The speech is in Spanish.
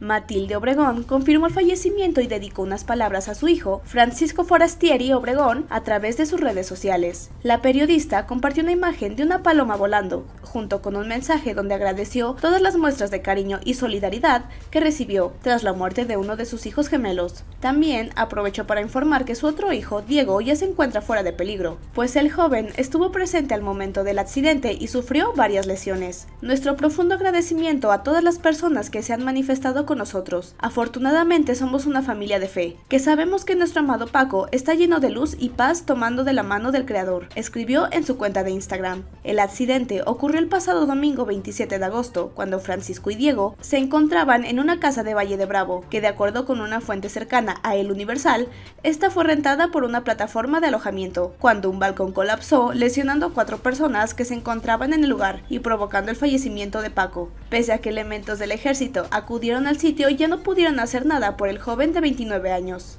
Matilde Obregón confirmó el fallecimiento y dedicó unas palabras a su hijo, Francisco Forastieri Obregón, a través de sus redes sociales. La periodista compartió una imagen de una paloma volando, junto con un mensaje donde agradeció todas las muestras de cariño y solidaridad que recibió tras la muerte de uno de sus hijos gemelos. También aprovechó para informar que su otro hijo, Diego, ya se encuentra fuera de peligro, pues el joven estuvo presente al momento del accidente y sufrió varias lesiones. Nuestro profundo agradecimiento a todas las personas que se han manifestado con nosotros. Afortunadamente somos una familia de fe, que sabemos que nuestro amado Paco está lleno de luz y paz tomando de la mano del Creador, escribió en su cuenta de Instagram. El accidente ocurrió el pasado domingo 27 de agosto, cuando Francisco y Diego se encontraban en una casa de Valle de Bravo, que de acuerdo con una fuente cercana a El Universal, esta fue rentada por una plataforma de alojamiento, cuando un balcón colapsó, lesionando a cuatro personas que se encontraban en el lugar y provocando el fallecimiento de Paco. Pese a que elementos del ejército acudieron al sitio ya no pudieron hacer nada por el joven de 29 años.